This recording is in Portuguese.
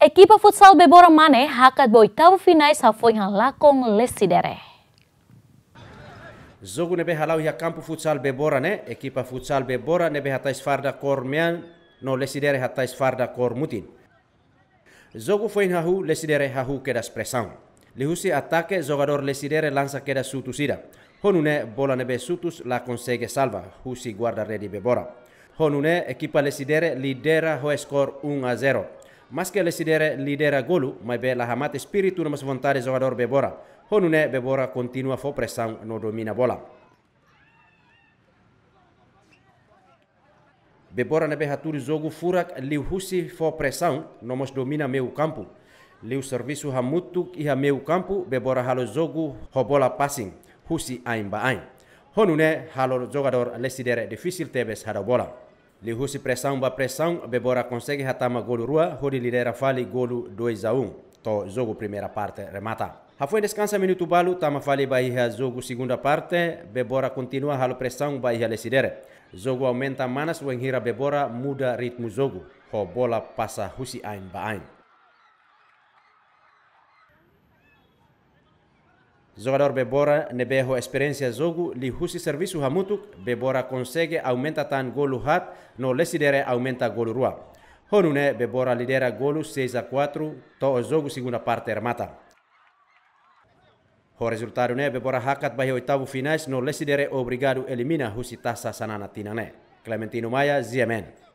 Ekipa futsal Bebora Mane hakat boi tau finai sa foi ngan lakong lesi Zogu nebe halau ya kampu futsal Bebora ne, ekipa futsal Bebora nebe hatais farda kor mean, no lesidere dere hatais farda kor mutin. Zogu foi hahu lesi dere hahu kedas presau. Lihusi atake zogador lesidere lansa keda sutu sida. Honune bola nebe sutus la konsege salva, husi guarda redi Bebora. Honune ekipa lesidere lidera ho skor 1 a 0. Mas que eles lidera, lidera golo, mas bela hamate espírito mas vontade jogador bebora. Honune é, bebora continua for pressão no domina bola. Bebora nebe é, haturi jogo furak liu husi for pressão, nomos domina meio campo. Liu serviço hamutuk e meio campo, bebora halo jogo robola passing, husi aimba aim. Honune halo é, jogador lesidere difícil tebes hada bola. Li Russi pressão ba pressão, Bebora consegue ratama golo rua, Rodi lidera fale golo 2 a 1. Um. To jogo primeira parte remata. Rafael descansa minuto balu, tama fale Bahia jogo segunda parte, Bebora continua halo pressão Bahia lesidere. Jogo aumenta manas, Wenhira Bebora muda ritmo jogo. Ho bola passa Russi ain ba ain. Jogador Bebora nebeho experiência jogo li husi serviço hamutuk Bebora consegue aumenta tan golo hat no lesidere aumenta golo rua. Honune Bebora lidera golo 6 a 4 to jogo segunda parte armata. O resultado né Bebora hakat bahia oitavo finais no lesidere obrigado elimina husi taça sanana tinané. Clementino Maia, Ziemen.